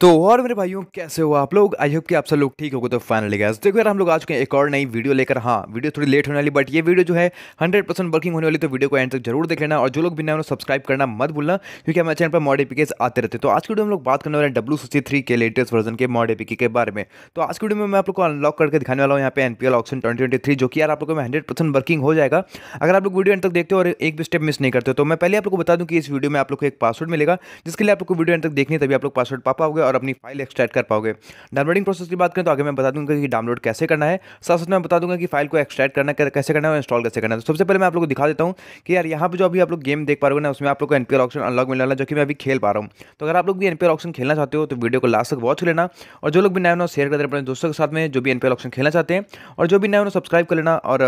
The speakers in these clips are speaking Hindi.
तो और मेरे भाइयों कैसे हो आप लोग आई होप कि आप सब लोग ठीक होगा तो फाइनली गैस देखो यार हम लोग आ चुके हैं एक और नई वीडियो लेकर हाँ वीडियो थोड़ी लेट होने वाली बट ये वीडियो जो है 100 परसेंट वर्किंग होने वाली तो वीडियो को एंड तक जरूर देख लेना और जो लोग भी नए सब्सक्राइब करना मत भूलना क्योंकि हमारे चैनल पर मॉडिफिकेस आते रहते तो आज की वीडियो हम लोग बात करने वाले हैं डब्ल्यू के लेटेस्ट वर्जन के मॉडिफिक के बारे में तो आज की वीडियो में मैं आप लोग को अनलॉक करके दिखाने वाला हूँ यहाँ पे एनपीएल ऑप्शन ट्वेंटी जो कि यार आप लोगों में हंड्रेड वर्किंग हो जाएगा अगर आप लोग वीडियो एंड तक देखते हो और एक भी स्टेप मिस नहीं करते तो मैं पहले आप लोग को बता दूँ कि इस वीडियो में आप लोग को एक पासवर्ड मिलेगा जिसके लिए आप लोग को वीडियो एंड तक देखने तभी आप लोग पासवर्ड पापा होगा और अपनी फाइल एक्सट्रैक्ट कर पाओगे डाउनलोडिंग प्रोसेस की बात करें तो आगे मैं बता दूंगा कि डाउनलोड कैसे करना है साथ साथ मैं बता दूंगा कि फाइल को एक्सट्रैक्ट करना कैसे करना है और इंस्टॉल कैसे करना है तो सबसे पहले मैं आप लोग को दिखा देता हूँ कि यार यहाँ पर जो अभी आप लोग गेम देख पा रहे हो ना उसमें आप लोग को एनपीआर ऑप्शन अनलॉक मिलने वाला जो कि मैं अभी खेल पा रहा हूँ तो अगर आप लोग भी एनपीआर ऑप्शन खेलना चाहते हो तो वीडियो को लास्ट तक वॉच लेना और जो लोग भी नया ना शेयर कर अपने दोस्तों के साथ में जो भी एनपीआर ऑप्शन खेलना चाहते हैं और जो भी नया उन्हें सब्सक्राइब कर लेना और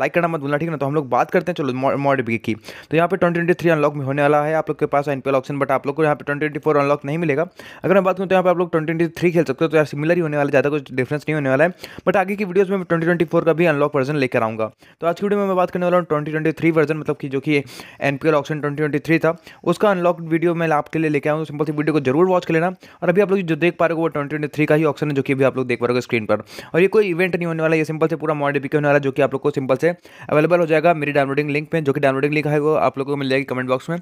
लाइक करना मत भूलना ठीक है ना तो हम लोग बात करते हैं चलो मॉडिफिक की तो यहाँ पे ट्वेंटी ट्वेंटी थ्री अनलॉक में होने वाला है आप लोग के पास एन ऑप्शन बट आप लोग को यहाँ पे ट्वेंटी ट्वेंटी फोर अनलॉक नहीं मिलेगा अगर मैं बात करूँ तो यहाँ पे आप लोग ट्वेंटी ट्वेंटी थ्री खेल सकते हो तो यार सिमिलर ही होने वाला ज़्यादा कुछ डिफरेंस नहीं होने वाला है बट आगे की वीडियोज़ में ट्वेंटी ट्वेंटी फोर का भी अनलॉक वर्जन लेकर आऊँगा तो आज की वीडियो में मैं बात करने वाला हूँ ट्वेंटी ट्वेंटी थ्री वर्जन मतलब कि जो कि N P L option twenty twenty three था उसका अनलॉक वीडियो मैं आपके लिए लेकर आऊँ सिंपल सी वीडियो को जरूर वॉच कर लेना और अभी आप लोग जो देख पा रहे हो वो ट्वेंटी ट्वेंटी थ्री का ही ऑप्शन है जो कि अभी आप लोग देख पा रहे हो स्क्रीन पर और ये कोई इवेंट नहीं होने वाला ये सिंपल से पूरा मॉडिफिक होने वाला जो कि आप लोग को सिंपल से से अवेलेबल हो जाएगा मेरी डाउनलोडिंग लिंक में जो कि डाउनलोडिंग लिंक है वो आप लोगों को मिल जाएगी कमेंट बॉक्स में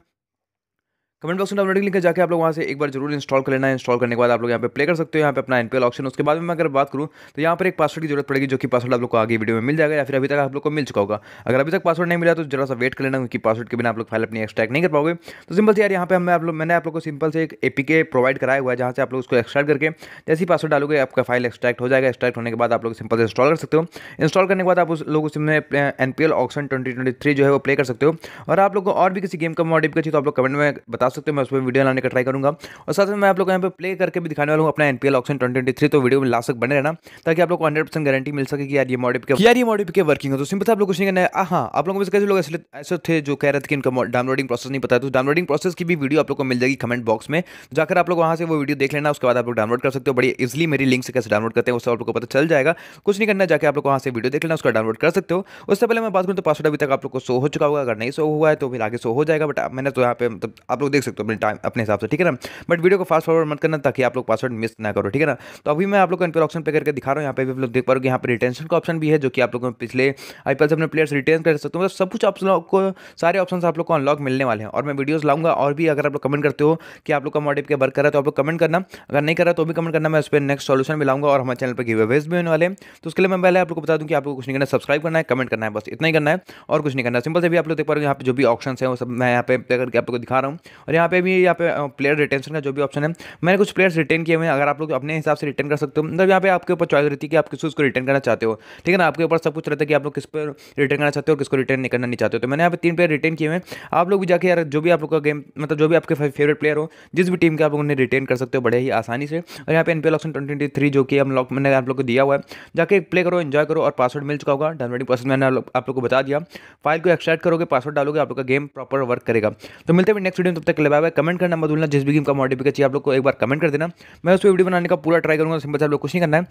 कमेंट बॉक्स में डाउनलोड लिंक जाके आप लोग वहाँ से एक बार जरूर इंस्टॉल कर लेना इंस्टॉल करने के बाद आप लोग यहाँ पे प्ले कर सकते हो यहाँ पे अपना एनपीएल ऑप्शन उसके बाद में मैं अगर बात करूँ तो यहाँ पर एक पासवर्ड की जरूरत पड़ेगी जो कि पासवर्ड आप लोग को आगे वीडियो में मिल जाएगा या फिर अभी तक आप लोग को मिल चुका होगा अगर अभी तक पासवर्ड नहीं मिला तो जरा सा वेट कर लेना क्योंकि पासवर्ड के बिना आप लोग फाइल अपनी एक्सट्रैक्ट नहीं कर पाओगे तो सिंपल से यार यहाँ पर हमें आप लोग मैंने आप लोग को सिंपल से एक के प्रोवाइड कराया हुआ है जहाँ से आप लोग उसको एक्सट्रैक्ट करके जैसे ही पासवर्ड डालोगे आपका फाइल एक्सट्रैक्ट हो जाएगा एक्सट्रैक्ट होने के बाद आप लोग सिंपल से इंस्टॉल कर सकते हो इंस्टॉल करने के बाद आप उस लोग उसमें एनपीएल ऑप्शन ट्वेंटी जो है वो प्ले कर सकते हो और आप लोग को और भी किसी गेम का मॉडिफिक चाहिए तो आप लोग कमेंट में बता बता सकते हो मैं उस पर वीडियो लाने का ट्राई करूँगा और साथ में मैं आप लोग यहाँ पे प्ले करके भी दिखाने वाला हूँ अपना एनपीएल ऑप्शन ट्वेंटी तो वीडियो में ला तक बने रहना ताकि आप लोग को हंड्रेड गारंटी मिल सके कि यार ये मॉडिप के यार ये मॉडिप के वर्किंग हो तो सिंपल आप लोग कुछ नहीं करना है हाँ आप लोगों में से कैसे लोग ऐसे ऐसे थे जो कह रहे थे कि इनका डाउनलोडिंग प्रोसेस नहीं पता तो डाउनलोडिंग प्रोसेस की भी वीडियो आप लोग को मिल जाएगी कमेंट बॉक्स में तो जाकर आप लोग वहाँ से वो वीडियो देख लेना उसके बाद आप लोग डाउनलोड कर सकते हो बड़ी इजिली मेरी लिंक से कैसे डाउनलोड करते हैं उससे आप लोग को पता चल जाएगा कुछ नहीं करना जाकर आप लोग वहाँ से वीडियो देख लेना उसका डाउनलोड कर सकते हो उससे पहले मैं बात करूँ तो पासवर्ड अभी तक आप लोग को सो हो चुका होगा अगर नहीं सो हुआ है तो फिर आगे सो हो जाएगा बट मैंने तो यहाँ पे मतलब आप लोग देख सकते हो अपने टाइम अपने हिसाब से ठीक है ना बट वीडियो को फास्ट फॉरवर्ड मत करना ताकि आप लोग पासवर्ड मिस ना करो ठीक है ना तो अभी मैं आप लोग को एनपीएल ऑप्शन पे करके दिखा रहा हूँ यहाँ पे भी आप लोग देख पाओगे यहाँ पर रिटेंशन का ऑप्शन भी है जो कि आप लोगों को पिछले आई से अपने प्लेयर्स रिटेन कर सकते हो मतलब सब कुछ आप लोग को सारे ऑप्शन आप लोग को अनलॉक मिलने वाले हैं और मैं वीडियोज लाऊंगा और भी अगर आप लोग कमेंट करते हो कि आप लोग का मॉडिप के वर्क कर रहा है तो आप लोग कमेंट करना अगर नहीं कर रहा तो भी कमेंट करना मैं उस पर नेक्स्ट सोल्यूशन भी लाऊंगा और हमारे चैनल पर गिव अवेज भी होने वाले तो उसके लिए मैं पहले आप लोग को बता दूँ कि आपको कुछ नहीं करना सब्सक्राइब करना है कमेंट करना है बस इतना ही करना है और कुछ नहीं करना सिंपल से भी आप लोग देख पाओगे यहाँ पर जो भी ऑप्शन है वो सब मैं यहाँ पे करके आपको दिखा रहा हूँ और यहाँ पे भी यहाँ पे प्लेयर रिटेंशन का जो भी ऑप्शन है मैंने कुछ प्लेयर्स रिटेन किए हुए हैं अगर आप लोग अपने हिसाब से रिटर्न कर सकते हो मतलब यहाँ पे आपके ऊपर चॉइस रहती है कि आप किस उसको रिटर्न करना चाहते हो ठीक है ना आपके ऊपर सब कुछ रहता है कि आप लोग किस पर रिटर्न करना चाहते हो और किसको रिटर्न नहीं करना नहीं चाहते हो तो मैंने यहाँ पे तीन प्लेयर रिटेन किए हुए हैं आप लोग भी जाकर यार जो भी आप लोग का गेम मतलब जो भी आपके फेवरेट प्लेयर हो जिस भी टीम के आप लोग उन्हें रिटेन कर सकते हो बड़े ही आसानी से और यहाँ पे N P option twenty three जो कि हम लोग मैंने आप लोग को दिया हुआ है जाके प्ले करो इन्जॉय करो और पासवर्ड मिल चुका होगा डाउनलोडिंग प्रोसेस मैंने आप लोग को बता दिया फाइल को एक्सट्रैक्ट करोगे पासवर्ड डालोगे आप लोग का गेम प्रॉपर वर्क करेगा तो मिलते हैं नेक्स्ट वीडियो तब तक तक ले बाय कमेंट करना मत भूलना जिस भी गेम का मॉडिफिक चाहिए आप लोग को एक बार कमेंट कर देना मैं उस वीडियो बनाने का पूरा ट्राई करूँगा सिंपल से आप लोग कुछ नहीं करना है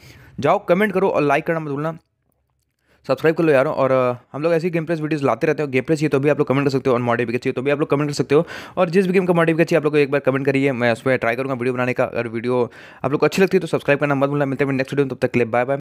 जाओ कमेंट करो और लाइक करना मत भूलना सब्सक्राइब कर लो यारों और हम लोग ऐसी गेम प्लेस वीडियोस लाते रहते हो गेम प्लेस ये तो भी आप लोग कमेंट कर सकते हो और मॉडिफिकेशन चाहिए तो भी आप लोग कमेंट कर सकते हो और जिस भी गेम का मॉडिफिकेशन चाहिए आप लोग एक बार कमेंट करिए मैं उस पर ट्राई करूँगा वीडियो बनाने का अगर वीडियो आप लोग अच्छी लगती है तो सब्सक्राइब करना मत भूलना मिलते हैं नेक्स्ट वीडियो तब तक क्लिप बाय बाय